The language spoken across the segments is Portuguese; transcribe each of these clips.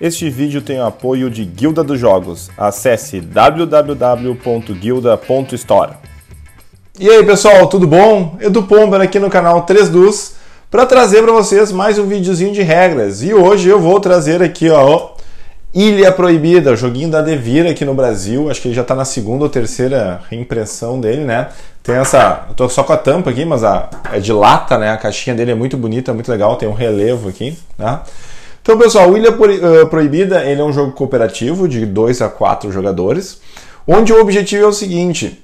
Este vídeo tem o apoio de Guilda dos Jogos. Acesse www.guilda.store. E aí pessoal, tudo bom? Edu Pomber aqui no canal 3 Dus para trazer para vocês mais um videozinho de regras. E hoje eu vou trazer aqui ó, Ilha Proibida, joguinho da Devira aqui no Brasil. Acho que ele já está na segunda ou terceira reimpressão dele, né? Tem essa. Eu tô só com a tampa aqui, mas a, é de lata, né? A caixinha dele é muito bonita, muito legal, tem um relevo aqui, Né? Então, pessoal, Ilha eh, Proibida ele é um jogo cooperativo de 2 a 4 jogadores, onde o objetivo é o seguinte: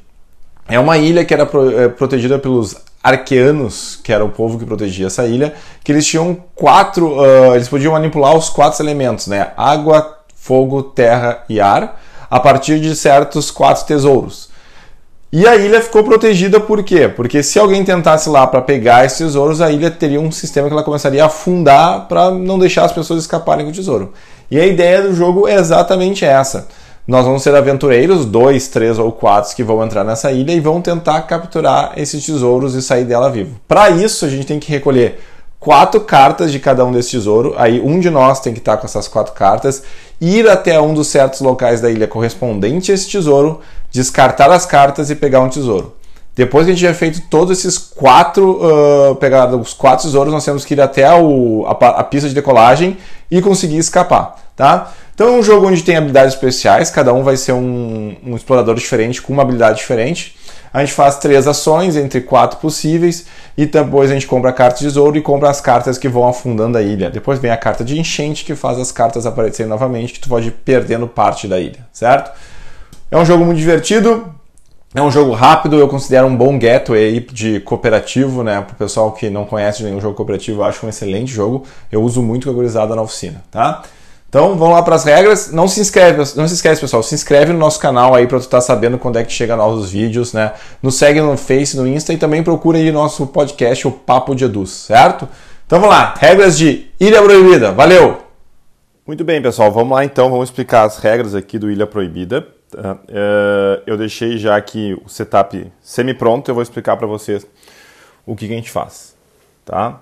é uma ilha que era eh, protegida pelos arqueanos, que era o povo que protegia essa ilha, que eles tinham quatro, uh, eles podiam manipular os quatro elementos, né? Água, fogo, terra e ar, a partir de certos quatro tesouros. E a ilha ficou protegida por quê? Porque se alguém tentasse lá para pegar esses tesouros, a ilha teria um sistema que ela começaria a afundar para não deixar as pessoas escaparem com o tesouro. E a ideia do jogo é exatamente essa. Nós vamos ser aventureiros, dois, três ou quatro que vão entrar nessa ilha e vão tentar capturar esses tesouros e sair dela vivo. Para isso, a gente tem que recolher quatro cartas de cada um desse tesouro. Aí um de nós tem que estar tá com essas quatro cartas, ir até um dos certos locais da ilha correspondente a esse tesouro, descartar as cartas e pegar um tesouro. Depois que a gente tiver feito todos esses quatro, uh, pegar os quatro tesouros, nós temos que ir até o, a, a, pista de decolagem e conseguir escapar, tá? Então é um jogo onde tem habilidades especiais, cada um vai ser um, um explorador diferente com uma habilidade diferente. A gente faz três ações entre quatro possíveis e depois a gente compra a carta de tesouro e compra as cartas que vão afundando a ilha. Depois vem a carta de enchente que faz as cartas aparecerem novamente, que tu pode ir perdendo parte da ilha, certo? É um jogo muito divertido, é um jogo rápido, eu considero um bom gateway de cooperativo, né? Para o pessoal que não conhece nenhum jogo cooperativo, eu acho um excelente jogo. Eu uso muito com a na oficina, tá? Então vamos lá para as regras. Não se inscreve, não se esquece, pessoal. Se inscreve no nosso canal aí para tu estar tá sabendo quando é que chega novos vídeos, né? Nos segue no Face, no Insta e também procura aí nosso podcast, o Papo de Eduz, certo? Então vamos lá, regras de Ilha Proibida. Valeu! Muito bem, pessoal. Vamos lá então, vamos explicar as regras aqui do Ilha Proibida. Ah, eh, eu deixei já aqui o setup semi-pronto, eu vou explicar para vocês o que, que a gente faz, tá?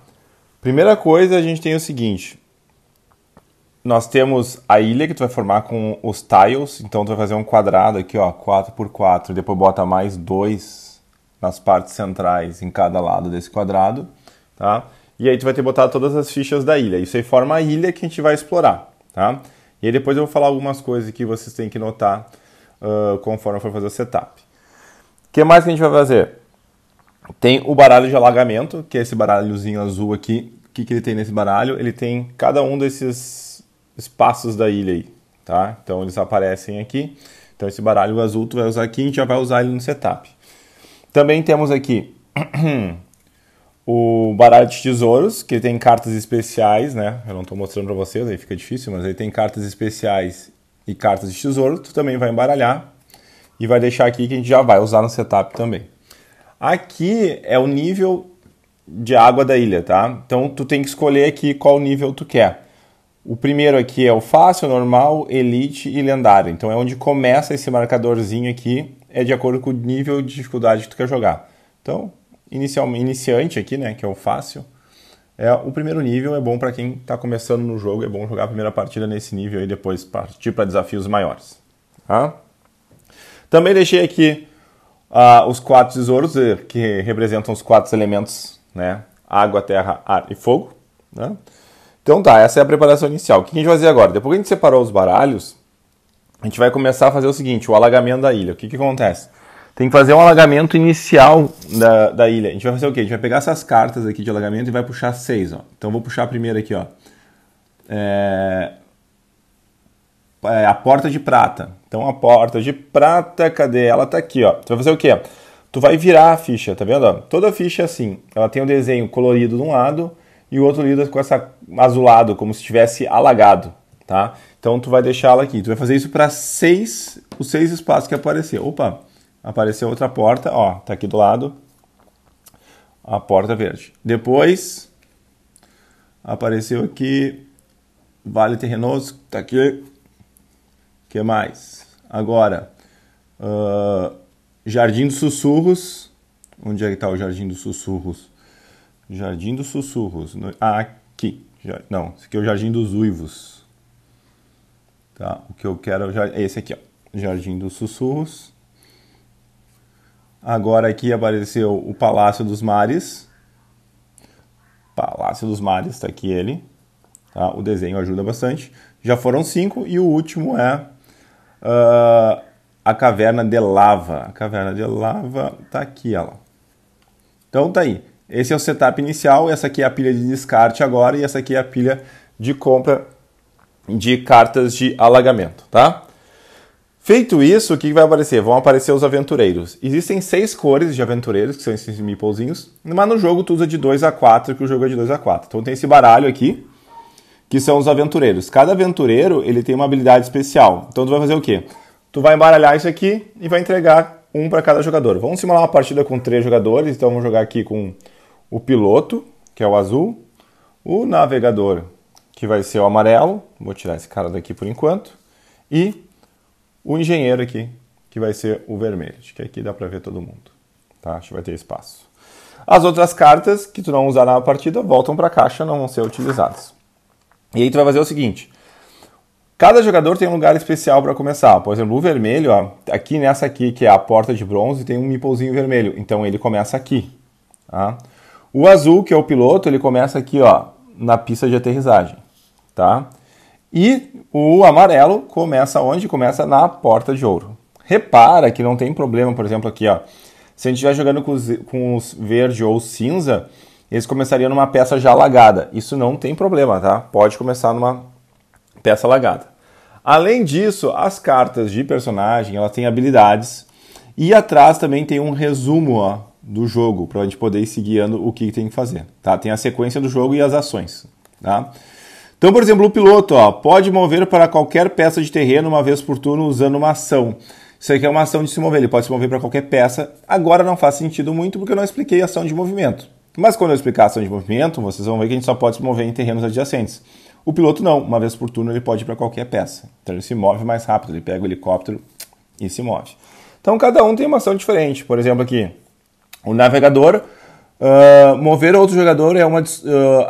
Primeira coisa, a gente tem o seguinte, nós temos a ilha que tu vai formar com os tiles, então tu vai fazer um quadrado aqui, ó, 4 por 4, depois bota mais dois nas partes centrais em cada lado desse quadrado, tá? E aí tu vai ter botado todas as fichas da ilha. Isso aí forma a ilha que a gente vai explorar, tá? E aí depois eu vou falar algumas coisas que vocês têm que notar uh, conforme for fazer o setup. O que mais que a gente vai fazer? Tem o baralho de alagamento, que é esse baralhozinho azul aqui. O que, que ele tem nesse baralho? Ele tem cada um desses espaços da ilha aí, tá? Então eles aparecem aqui. Então esse baralho azul tu vai usar aqui, a gente já vai usar ele no setup. Também temos aqui o baralho de tesouros, que tem cartas especiais, né? Eu não estou mostrando para vocês, aí fica difícil, mas ele tem cartas especiais e cartas de tesouro. Tu também vai embaralhar e vai deixar aqui que a gente já vai usar no setup também. Aqui é o nível de água da ilha, tá? Então tu tem que escolher aqui qual nível tu quer. O primeiro aqui é o fácil, normal, elite e lendário. Então é onde começa esse marcadorzinho aqui, é de acordo com o nível de dificuldade que tu quer jogar. Então, inicial, iniciante aqui, né, que é o fácil, é o primeiro nível, é bom para quem está começando no jogo, é bom jogar a primeira partida nesse nível e depois partir para desafios maiores. Tá? Também deixei aqui uh, os quatro tesouros, eh, que representam os quatro elementos, né, água, terra, ar e fogo. Né? Então tá, essa é a preparação inicial. O que a gente vai fazer agora? Depois que a gente separou os baralhos, a gente vai começar a fazer o seguinte, o alagamento da ilha. O que que acontece? Tem que fazer um alagamento inicial da, da ilha. A gente vai fazer o quê? A gente vai pegar essas cartas aqui de alagamento e vai puxar seis, ó. Então vou puxar a primeira aqui, ó. É... é... a porta de prata. Então a porta de prata, cadê? Ela tá aqui, ó. Tu vai fazer o quê? Tu vai virar a ficha, tá vendo? Toda ficha é assim. Ela tem o um desenho colorido de um lado e o outro lida com essa azulado, como se estivesse alagado, tá? Então tu vai deixá-la aqui. Tu vai fazer isso para seis, os seis espaços que aparecer. Opa, apareceu outra porta, ó, tá aqui do lado a porta verde. Depois apareceu aqui Vale Terrenoso, tá aqui. Que mais? Agora, uh, Jardim dos Sussurros. Onde é que tá o Jardim dos Sussurros? Jardim dos Sussurros. No... Ah, aqui. Não, esse aqui é o Jardim dos Uivos. Tá? O que eu quero é, é esse aqui, ó. Jardim dos Sussurros. Agora aqui apareceu o Palácio dos Mares. Palácio dos Mares, está aqui ele. Tá? O desenho ajuda bastante. Já foram cinco e o último é uh, a Caverna de Lava. A Caverna de Lava está aqui, ela. Então tá aí. Esse é o setup inicial, essa aqui é a pilha de descarte agora e essa aqui é a pilha de compra de cartas de alagamento, tá? Feito isso, o que vai aparecer? Vão aparecer os aventureiros. Existem seis cores de aventureiros, que são esses meeplezinhos, mas no jogo tu usa de 2 a 4, que o jogo é de 2 a 4. Então tem esse baralho aqui, que são os aventureiros. Cada aventureiro, ele tem uma habilidade especial. Então tu vai fazer o quê? Tu vai embaralhar isso aqui e vai entregar um para cada jogador. Vamos simular uma partida com três jogadores, então vamos jogar aqui com o piloto, que é o azul, o navegador, que vai ser o amarelo, vou tirar esse cara daqui por enquanto, e o engenheiro aqui, que vai ser o vermelho. Acho que aqui dá para ver todo mundo, tá? Acho que vai ter espaço. As outras cartas que tu não usar na partida voltam para a caixa, não vão ser utilizadas. E aí tu vai fazer o seguinte: cada jogador tem um lugar especial para começar. Por exemplo, o vermelho, ó, aqui nessa aqui que é a porta de bronze, tem um meeplezinho vermelho, então ele começa aqui. Tá? O azul, que é o piloto, ele começa aqui, ó, na pista de aterrissagem, tá? E o amarelo começa onde? Começa na porta de ouro. Repara que não tem problema, por exemplo, aqui, ó. Se a gente estiver jogando com os, com os verde ou cinza, eles começariam numa peça já lagada. Isso não tem problema, tá? Pode começar numa peça lagada. Além disso, as cartas de personagem, elas têm habilidades. E atrás também tem um resumo, ó, do jogo, para a gente poder ir seguindo o que tem que fazer. Tá? Tem a sequência do jogo e as ações. Tá? Então, por exemplo, o piloto ó, pode mover para qualquer peça de terreno uma vez por turno usando uma ação. Isso aqui é uma ação de se mover, ele pode se mover para qualquer peça. Agora não faz sentido muito porque eu não expliquei a ação de movimento. Mas quando eu explicar a ação de movimento, vocês vão ver que a gente só pode se mover em terrenos adjacentes. O piloto não, uma vez por turno ele pode ir para qualquer peça. Então ele se move mais rápido, ele pega o helicóptero e se move. Então cada um tem uma ação diferente. Por exemplo, aqui, o navegador. Uh, mover outro jogador é uma uh,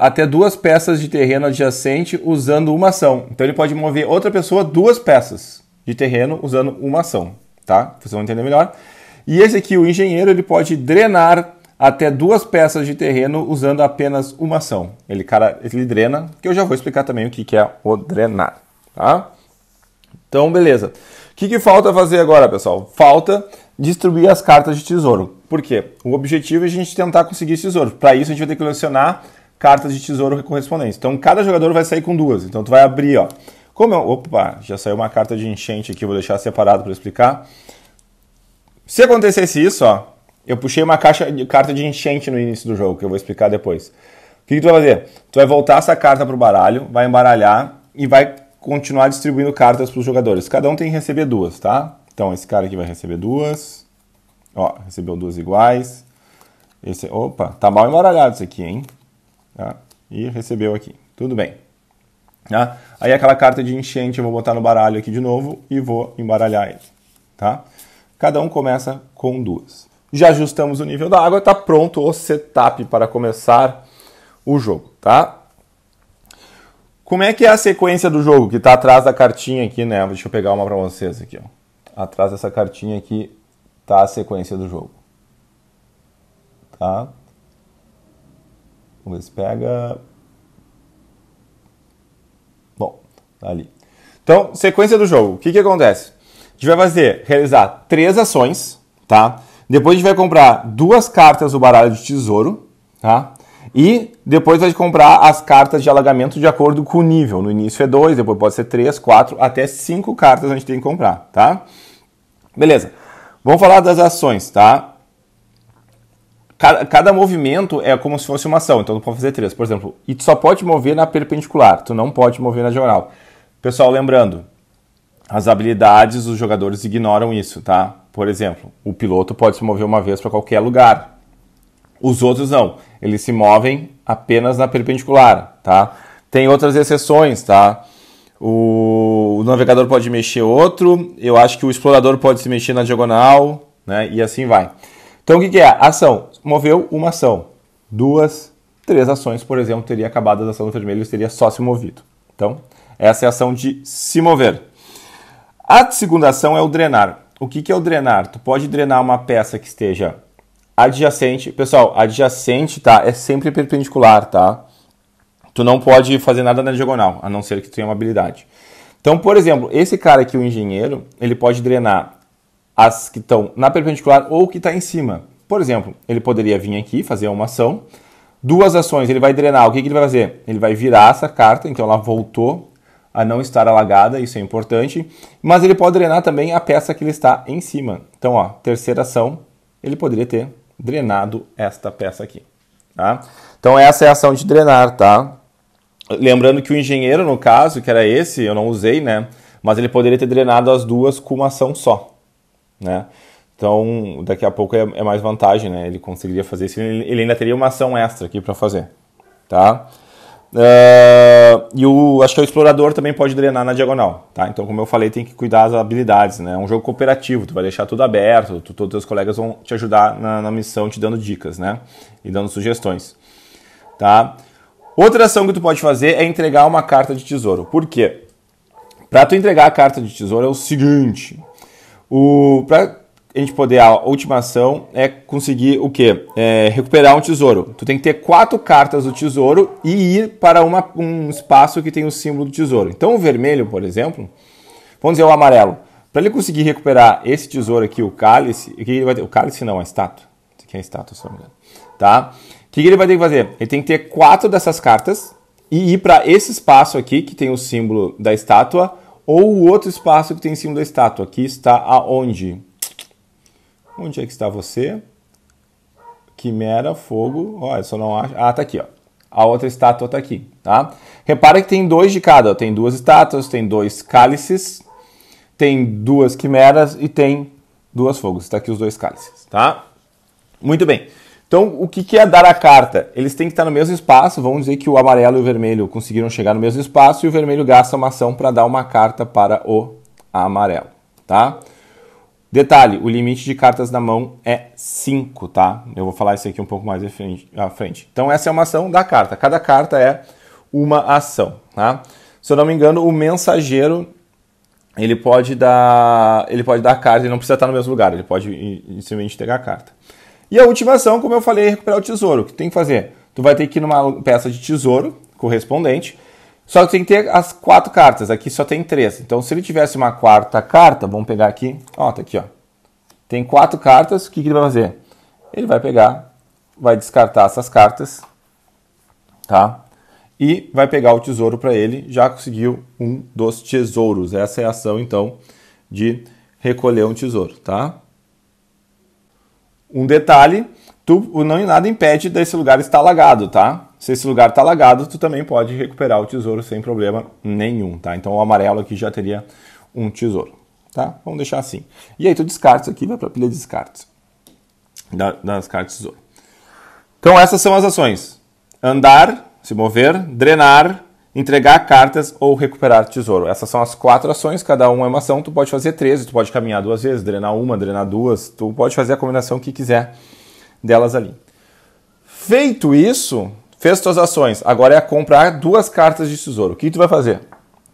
até duas peças de terreno adjacente usando uma ação. Então ele pode mover outra pessoa duas peças de terreno usando uma ação, tá? Vocês vão entender melhor. E esse aqui, o engenheiro, ele pode drenar até duas peças de terreno usando apenas uma ação. Ele, cara, ele drena, que eu já vou explicar também o que, que é o drenar, tá? Então, beleza. O que, que falta fazer agora, pessoal? Falta distribuir as cartas de tesouro. Por quê? O objetivo é a gente tentar conseguir esse tesouro. Para isso, a gente vai ter que colecionar cartas de tesouro correspondentes. Então, cada jogador vai sair com duas. Então, tu vai abrir, ó. Como eu... Opa, já saiu uma carta de enchente aqui, vou deixar separado para explicar. Se acontecesse isso, ó, eu puxei uma caixa de carta de enchente no início do jogo, que eu vou explicar depois. O que, que tu vai fazer? Tu vai voltar essa carta pro baralho, vai embaralhar e vai continuar distribuindo cartas para os jogadores. Cada um tem que receber duas, tá? Então esse cara aqui vai receber duas. Ó, recebeu duas iguais. Esse, opa, tá mal embaralhado isso aqui, hein? Tá? E recebeu aqui. Tudo bem. Tá? Aí aquela carta de enchente eu vou botar no baralho aqui de novo e vou embaralhar ele. Tá? Cada um começa com duas. Já ajustamos o nível da água, está pronto o setup para começar o jogo. Tá? Como é que é a sequência do jogo que está atrás da cartinha aqui, né? Deixa eu pegar uma para vocês aqui. Ó. Atrás dessa cartinha aqui tá a sequência do jogo. Tá? Vamos ver se pega. Bom, tá ali. Então, sequência do jogo. O que, que acontece? A gente vai fazer, realizar três ações, tá? Depois a gente vai comprar duas cartas do baralho de tesouro, tá? E depois vai comprar as cartas de alagamento de acordo com o nível. No início é dois depois pode ser três quatro até cinco cartas a gente tem que comprar, tá? Beleza. Vamos falar das ações, tá? Cada, cada, movimento é como se fosse uma ação, então tu pode fazer três. Por exemplo, e tu só pode mover na perpendicular, tu não pode mover na diagonal. Pessoal, lembrando, as habilidades, os jogadores ignoram isso, tá? Por exemplo, o piloto pode se mover uma vez para qualquer lugar. Os outros não, eles se movem apenas na perpendicular, tá? Tem outras exceções, tá? o, o navegador pode mexer outro, eu acho que o explorador pode se mexer na diagonal, né? E assim vai. Então o que, que é? Ação. Moveu uma ação. Duas, três ações, por exemplo, teria acabado a ação do vermelho, teria só se movido. Então, essa é a ação de se mover. A segunda ação é o drenar. O que, que é o drenar? Tu pode drenar uma peça que esteja adjacente. Pessoal, adjacente tá, é sempre perpendicular, tá? tu não pode fazer nada na diagonal, a não ser que tu tenha uma habilidade. Então, por exemplo, esse cara aqui, o engenheiro, ele pode drenar as que estão na perpendicular ou que está em cima. Por exemplo, ele poderia vir aqui fazer uma ação, duas ações, ele vai drenar. O que, que ele vai fazer? Ele vai virar essa carta, então ela voltou a não estar alagada, isso é importante. Mas ele pode drenar também a peça que ele está em cima. Então, ó, terceira ação, ele poderia ter drenado esta peça aqui. Tá? Então essa é a ação de drenar, tá? Lembrando que o engenheiro, no caso, que era esse, eu não usei, né? Mas ele poderia ter drenado as duas com uma ação só, né? Então, daqui a pouco é, é mais vantagem, né? Ele conseguiria fazer isso. Ele ainda teria uma ação extra aqui para fazer, tá? Uh, e o, acho que o explorador também pode drenar na diagonal, tá? Então, como eu falei, tem que cuidar das habilidades, né? É um jogo cooperativo, tu vai deixar tudo aberto, tu, todos os teus colegas vão te ajudar na, na, missão, te dando dicas, né? E dando sugestões, tá? Outra ação que tu pode fazer é entregar uma carta de tesouro. Por quê? Para tu entregar a carta de tesouro é o seguinte: o para a gente poder a última ação é conseguir o quê? É, recuperar um tesouro. Tu tem que ter quatro cartas do tesouro e ir para uma, um espaço que tem o símbolo do tesouro. Então o vermelho, por exemplo, vamos dizer o amarelo. Para ele conseguir recuperar esse tesouro aqui, o cálice, o que ele vai ter? O cálice não, a estátua. Isso aqui é a estátua, se não me engano. Tá? que, que ele vai ter que fazer? Ele tem que ter quatro dessas cartas e ir para esse espaço aqui que tem o símbolo da estátua ou o outro espaço que tem o símbolo da estátua, Aqui está aonde? Onde é que está você? Quimera, fogo. Olha, só não acho. Ah, tá aqui, ó. A outra estátua tá aqui, tá? Repara que tem dois de cada, ó. Tem duas estátuas, tem dois cálices, tem duas quimeras e tem duas fogos. Está aqui os dois cálices, tá? Muito bem. Então, o que, que é dar a carta? Eles têm que estar no mesmo espaço, vamos dizer que o amarelo e o vermelho conseguiram chegar no mesmo espaço e o vermelho gasta uma ação para dar uma carta para o amarelo, tá? Detalhe, o limite de cartas na mão é 5, tá? Eu vou falar isso aqui um pouco mais à frente. Então essa é uma ação da carta. Cada carta é uma ação, tá? Se eu não me engano, o mensageiro ele pode dar, ele pode dar a carta, e não precisa estar no mesmo lugar, ele pode simplesmente pegar a carta. E a última ação, como eu falei, é recuperar o tesouro. O que tem que fazer? Tu vai ter que ir numa peça de tesouro correspondente, só que tem que ter as quatro cartas. Aqui só tem três. Então, se ele tivesse uma quarta carta, vamos pegar aqui. Ó, tá aqui, ó. Tem quatro cartas. O que, que ele vai fazer? Ele vai pegar, vai descartar essas cartas, tá? E vai pegar o tesouro para ele. Já conseguiu um dos tesouros. Essa é a ação, então, de recolher um tesouro, tá? Um detalhe, tu, não nada impede desse lugar estar lagado, tá? Se esse lugar está lagado, tu também pode recuperar o tesouro sem problema nenhum, tá? Então o amarelo aqui já teria um tesouro, tá? Vamos deixar assim. E aí tu descarta isso aqui, vai para a pilha de descartes da, das cartas tesouro. Então essas são as ações: andar, se mover, drenar, entregar cartas ou recuperar tesouro. Essas são as quatro ações, cada uma é uma ação, tu pode fazer 13, tu pode caminhar duas vezes, drenar uma, drenar duas, tu pode fazer a combinação que quiser delas ali. Feito isso, fez tuas ações, agora é comprar duas cartas de tesouro. O que tu vai fazer?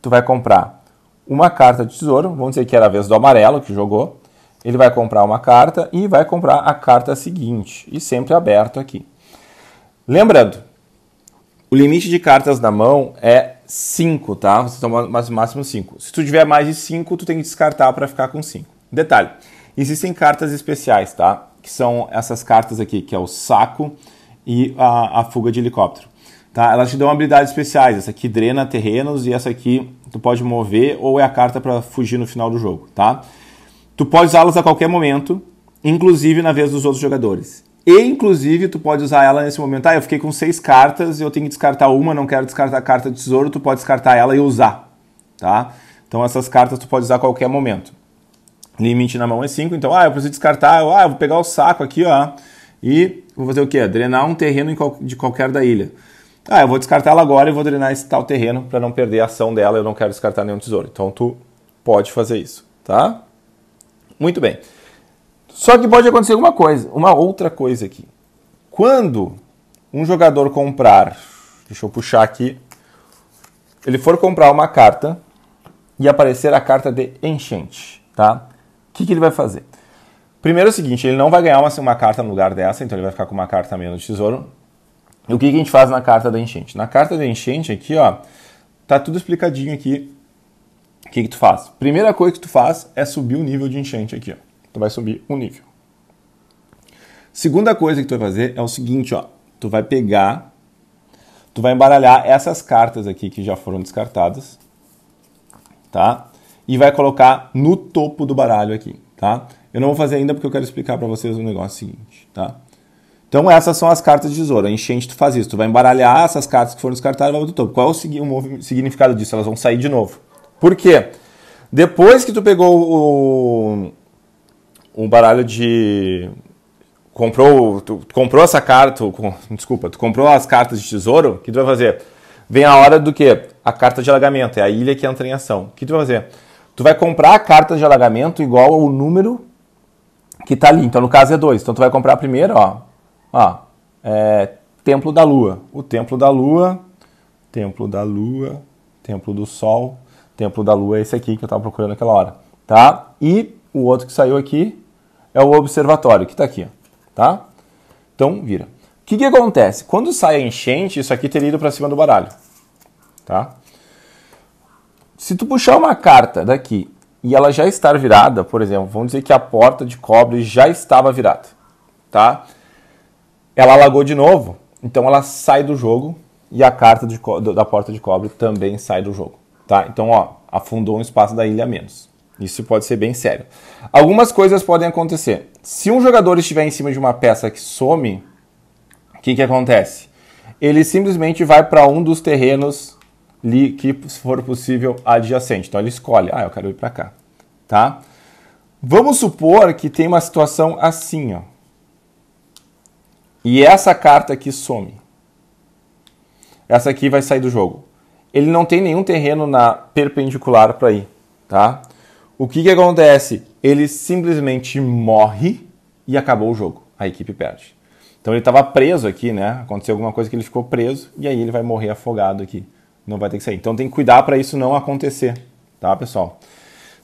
Tu vai comprar uma carta de tesouro, vamos dizer que era a vez do amarelo que jogou, ele vai comprar uma carta e vai comprar a carta seguinte, e sempre aberto aqui. Lembrando, o limite de cartas na mão é 5, tá? Você toma máximo 5. Se tu tiver mais de 5, tu tem que descartar para ficar com 5. Detalhe, existem cartas especiais, tá? Que são essas cartas aqui, que é o saco e a, a fuga de helicóptero. Tá? Elas te dão habilidades especiais. Essa aqui drena terrenos e essa aqui tu pode mover ou é a carta para fugir no final do jogo, tá? Tu pode usá-las a qualquer momento, inclusive na vez dos outros jogadores. E, inclusive, tu pode usar ela nesse momento. Ah, eu fiquei com seis cartas, eu tenho que descartar uma, não quero descartar a carta de tesouro, tu pode descartar ela e usar, tá? Então, essas cartas tu pode usar a qualquer momento. Limite na mão é 5, então, ah, eu preciso descartar, eu, ah, eu vou pegar o saco aqui, ó, e vou fazer o quê? Drenar um terreno de qualquer da ilha. Ah, eu vou descartar ela agora e vou drenar esse tal terreno para não perder a ação dela, eu não quero descartar nenhum tesouro. Então, tu pode fazer isso, tá? Muito bem. Só que pode acontecer uma coisa, uma outra coisa aqui. Quando um jogador comprar, deixa eu puxar aqui, ele for comprar uma carta e aparecer a carta de enchente, tá? O que, que ele vai fazer? Primeiro é o seguinte, ele não vai ganhar uma, uma carta no lugar dessa, então ele vai ficar com uma carta menos de tesouro. E o que, que a gente faz na carta da enchente? Na carta da enchente aqui, ó, tá tudo explicadinho aqui. O que, que tu faz? Primeira coisa que tu faz é subir o nível de enchente aqui, ó. Tu então vai subir um nível. Segunda coisa que tu vai fazer é o seguinte, ó. Tu vai pegar, tu vai embaralhar essas cartas aqui que já foram descartadas, tá? E vai colocar no topo do baralho aqui, tá? Eu não vou fazer ainda porque eu quero explicar para vocês o um negócio seguinte, tá? Então essas são as cartas de tesouro. A enchente tu faz isso, tu vai embaralhar essas cartas que foram descartadas e vai pro topo. Qual é o significado disso? Elas vão sair de novo. Por quê? Depois que tu pegou o, um baralho de comprou, tu, comprou essa carta, tu, desculpa, tu comprou as cartas de tesouro, o que tu vai fazer? Vem a hora do que? A carta de alagamento, é a ilha que entra em ação. O que tu vai fazer? Tu vai comprar a carta de alagamento igual ao número que tá ali. Então, no caso é dois Então, tu vai comprar primeiro, ó, ó, é, Templo da Lua. O Templo da Lua, Templo da Lua, Templo do Sol, Templo da Lua é esse aqui que eu tava procurando naquela hora, tá? E o outro que saiu aqui, é o observatório, que está aqui, ó, tá? Então, vira. O que, que acontece? Quando sai a enchente, isso aqui teria ido para cima do baralho, tá? Se tu puxar uma carta daqui e ela já estar virada, por exemplo, vamos dizer que a porta de cobre já estava virada, tá? Ela alagou de novo, então ela sai do jogo e a carta de, da porta de cobre também sai do jogo, tá? Então, ó, afundou um espaço da ilha a menos. Isso pode ser bem sério. Algumas coisas podem acontecer. Se um jogador estiver em cima de uma peça que some, o que, que acontece? Ele simplesmente vai para um dos terrenos que for possível adjacente. Então ele escolhe, ah, eu quero ir para cá, tá? Vamos supor que tem uma situação assim, ó. E essa carta aqui some. Essa aqui vai sair do jogo. Ele não tem nenhum terreno na perpendicular para ir, tá? O que, que acontece? Ele simplesmente morre e acabou o jogo. A equipe perde. Então ele estava preso aqui, né? Aconteceu alguma coisa que ele ficou preso e aí ele vai morrer afogado aqui. Não vai ter que sair. Então tem que cuidar para isso não acontecer, tá, pessoal?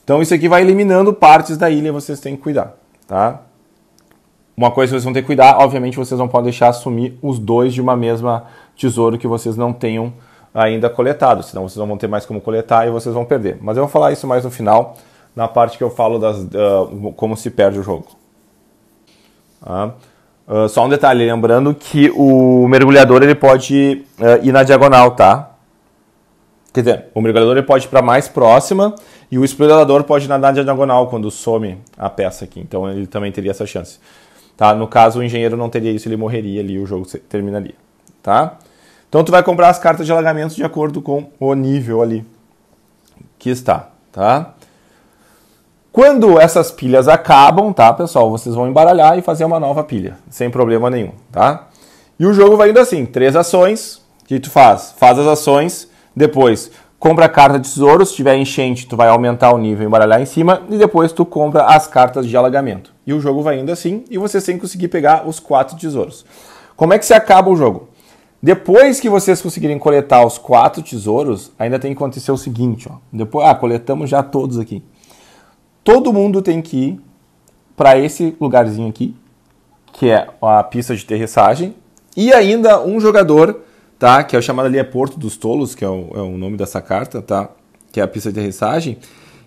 Então isso aqui vai eliminando partes da ilha, vocês têm que cuidar, tá? Uma coisa que vocês vão ter que cuidar, obviamente vocês não podem deixar sumir os dois de uma mesma tesouro que vocês não tenham ainda coletado, senão vocês não vão ter mais como coletar e vocês vão perder. Mas eu vou falar isso mais no final na parte que eu falo das, uh, como se perde o jogo. Uh, só um detalhe, lembrando que o mergulhador ele pode uh, ir na diagonal, tá? Quer dizer, o mergulhador ele pode ir para mais próxima e o explorador pode nadar na diagonal quando some a peça aqui. Então ele também teria essa chance. Tá? No caso, o engenheiro não teria isso, ele morreria ali, o jogo terminaria. Tá? Então tu vai comprar as cartas de alagamento de acordo com o nível ali que está. Tá? Quando essas pilhas acabam, tá, pessoal? Vocês vão embaralhar e fazer uma nova pilha, sem problema nenhum, tá? E o jogo vai indo assim, três ações, o que tu faz? Faz as ações, depois compra a carta de tesouro, se tiver enchente, tu vai aumentar o nível e embaralhar em cima, e depois tu compra as cartas de alagamento. E o jogo vai indo assim, e vocês têm que conseguir pegar os quatro tesouros. Como é que se acaba o jogo? Depois que vocês conseguirem coletar os quatro tesouros, ainda tem que acontecer o seguinte, ó. Depois, ah, coletamos já todos aqui todo mundo tem que ir para esse lugarzinho aqui, que é a pista de aterrissagem, e ainda um jogador, tá? Que é o chamado ali é Porto dos Tolos, que é o, é o nome dessa carta, tá? Que é a pista de aterrissagem.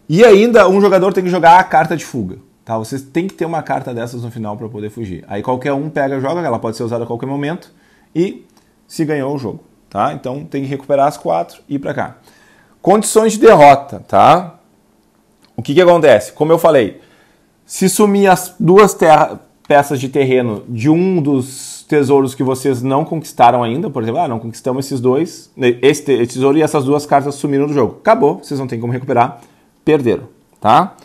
E ainda um jogador tem que jogar a carta de fuga. Tá, Você tem que ter uma carta dessas no final para poder fugir. Aí qualquer um pega, joga, ela pode ser usada a qualquer momento e se ganhou o jogo, tá? Então tem que recuperar as quatro e ir para cá. Condições de derrota, tá? O que, que acontece? Como eu falei, se sumir as duas terra, peças de terreno de um dos tesouros que vocês não conquistaram ainda, por exemplo, ah, não conquistamos esses dois, né, esse tesouro e essas duas cartas sumiram do jogo. Acabou, vocês não têm como recuperar, perderam, tá?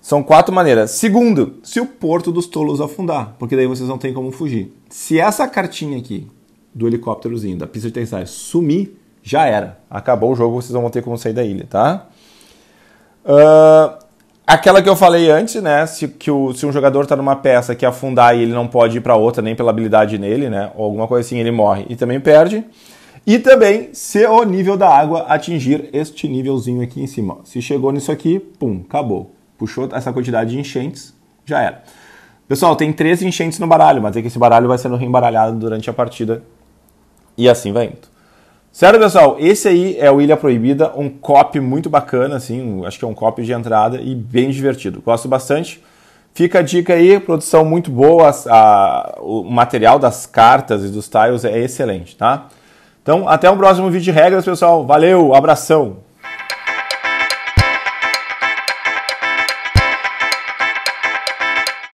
São quatro maneiras. Segundo, se o Porto dos Tolos afundar, porque daí vocês não têm como fugir. Se essa cartinha aqui do helicópterozinho, da pista de tensão, sumir, já era. Acabou o jogo, vocês não vão ter como sair da ilha, tá? Uh, aquela que eu falei antes, né? Se, que o, se um jogador tá numa peça que afundar e ele não pode ir para outra, nem pela habilidade nele, né? Ou alguma coisa assim, ele morre e também perde. E também se o nível da água atingir este nívelzinho aqui em cima. Se chegou nisso aqui, pum, acabou. Puxou essa quantidade de enchentes, já era. Pessoal, tem três enchentes no baralho, mas é que esse baralho vai sendo reembaralhado durante a partida. E assim vai indo. Certo, pessoal? Esse aí é o Ilha Proibida, um copy muito bacana, assim, acho que é um copy de entrada e bem divertido. Gosto bastante. Fica a dica aí, produção muito boa, a, o material das cartas e dos tiles é excelente, tá? Então, até o um próximo vídeo de regras, pessoal. Valeu, abração!